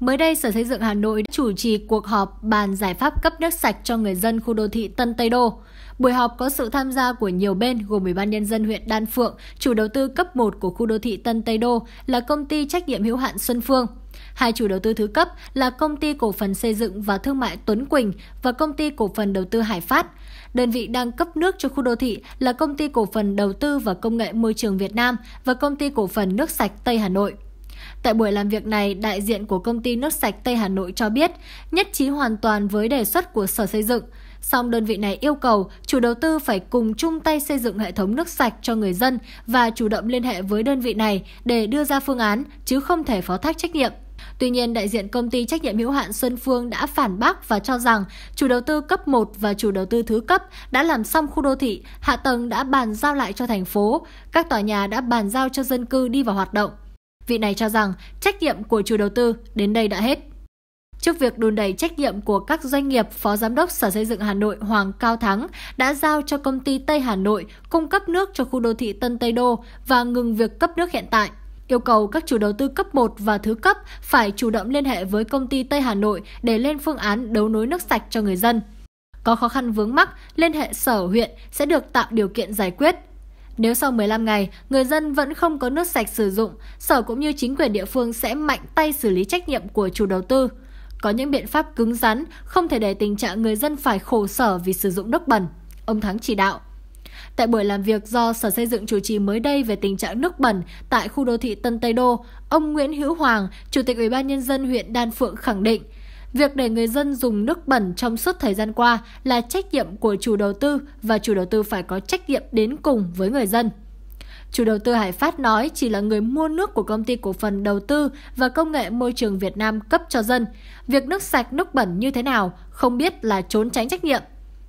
Mới đây, Sở Xây dựng Hà Nội chủ trì cuộc họp bàn giải pháp cấp nước sạch cho người dân khu đô thị Tân Tây Đô. Buổi họp có sự tham gia của nhiều bên gồm Ủy ban nhân dân huyện Đan Phượng, chủ đầu tư cấp 1 của khu đô thị Tân Tây Đô là công ty trách nhiệm hữu hạn Xuân Phương. Hai chủ đầu tư thứ cấp là công ty cổ phần xây dựng và thương mại Tuấn Quỳnh và công ty cổ phần đầu tư Hải Phát. Đơn vị đang cấp nước cho khu đô thị là công ty cổ phần đầu tư và công nghệ môi trường Việt Nam và công ty cổ phần nước sạch Tây Hà Nội. Tại buổi làm việc này, đại diện của công ty nước sạch Tây Hà Nội cho biết nhất trí hoàn toàn với đề xuất của Sở Xây dựng. Song đơn vị này yêu cầu chủ đầu tư phải cùng chung tay xây dựng hệ thống nước sạch cho người dân và chủ động liên hệ với đơn vị này để đưa ra phương án chứ không thể phó thác trách nhiệm. Tuy nhiên, đại diện công ty trách nhiệm hữu hạn Xuân Phương đã phản bác và cho rằng chủ đầu tư cấp 1 và chủ đầu tư thứ cấp đã làm xong khu đô thị, hạ tầng đã bàn giao lại cho thành phố, các tòa nhà đã bàn giao cho dân cư đi vào hoạt động. Vị này cho rằng trách nhiệm của chủ đầu tư đến đây đã hết. Trước việc đùn đẩy trách nhiệm của các doanh nghiệp, Phó Giám đốc Sở Xây dựng Hà Nội Hoàng Cao Thắng đã giao cho công ty Tây Hà Nội cung cấp nước cho khu đô thị Tân Tây Đô và ngừng việc cấp nước hiện tại. Yêu cầu các chủ đầu tư cấp 1 và thứ cấp phải chủ động liên hệ với công ty Tây Hà Nội để lên phương án đấu nối nước sạch cho người dân. Có khó khăn vướng mắc, liên hệ sở huyện sẽ được tạo điều kiện giải quyết nếu sau 15 ngày, người dân vẫn không có nước sạch sử dụng, sở cũng như chính quyền địa phương sẽ mạnh tay xử lý trách nhiệm của chủ đầu tư. Có những biện pháp cứng rắn, không thể để tình trạng người dân phải khổ sở vì sử dụng nước bẩn, ông Thắng chỉ đạo. Tại buổi làm việc do Sở Xây dựng chủ trì mới đây về tình trạng nước bẩn tại khu đô thị Tân Tây Đô, ông Nguyễn Hữu Hoàng, Chủ tịch Ủy ban nhân dân huyện Đan Phượng khẳng định Việc để người dân dùng nước bẩn trong suốt thời gian qua là trách nhiệm của chủ đầu tư và chủ đầu tư phải có trách nhiệm đến cùng với người dân. Chủ đầu tư Hải Phát nói chỉ là người mua nước của công ty cổ phần đầu tư và công nghệ môi trường Việt Nam cấp cho dân. Việc nước sạch, nước bẩn như thế nào không biết là trốn tránh trách nhiệm.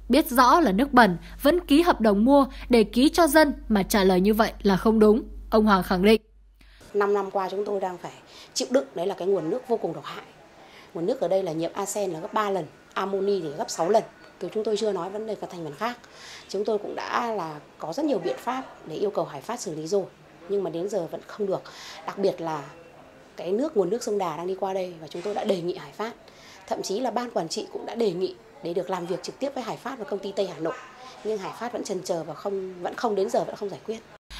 Biết rõ là nước bẩn, vẫn ký hợp đồng mua để ký cho dân mà trả lời như vậy là không đúng, ông Hoàng khẳng định. 5 năm qua chúng tôi đang phải chịu đựng đấy là cái nguồn nước vô cùng độc hại nguồn nước ở đây là nhiễm arsen là gấp 3 lần amoni thì gấp 6 lần Từ chúng tôi chưa nói vấn đề các thành phần khác chúng tôi cũng đã là có rất nhiều biện pháp để yêu cầu hải phát xử lý rồi nhưng mà đến giờ vẫn không được đặc biệt là cái nước nguồn nước sông đà đang đi qua đây và chúng tôi đã đề nghị hải phát thậm chí là ban quản trị cũng đã đề nghị để được làm việc trực tiếp với hải phát và công ty tây hà nội nhưng hải phát vẫn chần chờ và không vẫn không đến giờ vẫn không giải quyết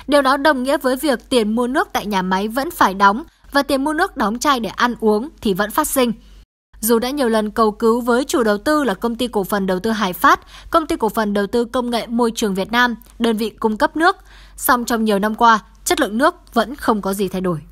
điều đó đồng nghĩa với việc tiền mua nước tại nhà máy vẫn phải đóng và tiền mua nước đóng chai để ăn uống thì vẫn phát sinh dù đã nhiều lần cầu cứu với chủ đầu tư là công ty cổ phần đầu tư Hải Phát, công ty cổ phần đầu tư công nghệ môi trường Việt Nam, đơn vị cung cấp nước, song trong nhiều năm qua, chất lượng nước vẫn không có gì thay đổi.